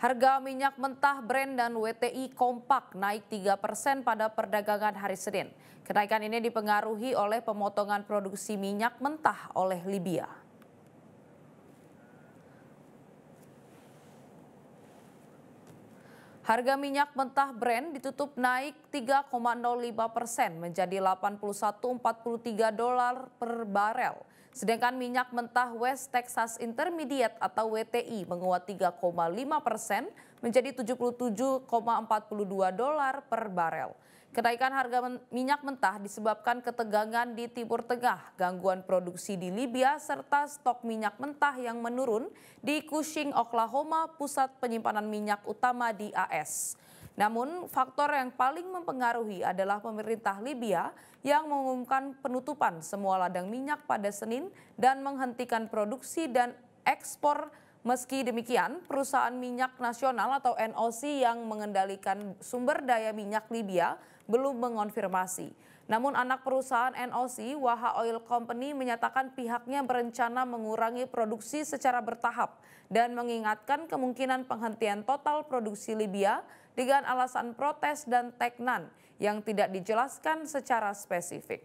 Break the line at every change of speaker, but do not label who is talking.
Harga minyak mentah Brent dan WTI kompak naik 3 persen pada perdagangan hari Senin. Kenaikan ini dipengaruhi oleh pemotongan produksi minyak mentah oleh Libya. Harga minyak mentah Brent ditutup naik 3,05 persen menjadi 81,43 dolar per barel. Sedangkan minyak mentah West Texas Intermediate atau WTI menguat 3,5 persen menjadi 77,42 dolar per barel. Kenaikan harga minyak mentah disebabkan ketegangan di Timur Tengah, gangguan produksi di Libya, serta stok minyak mentah yang menurun di Cushing, Oklahoma, pusat penyimpanan minyak utama di AS. Namun, faktor yang paling mempengaruhi adalah pemerintah Libya yang mengumumkan penutupan semua ladang minyak pada Senin dan menghentikan produksi dan ekspor Meski demikian, perusahaan minyak nasional atau NOC yang mengendalikan sumber daya minyak Libya belum mengonfirmasi. Namun anak perusahaan NOC, Waha Oil Company menyatakan pihaknya berencana mengurangi produksi secara bertahap dan mengingatkan kemungkinan penghentian total produksi Libya dengan alasan protes dan teknan yang tidak dijelaskan secara spesifik.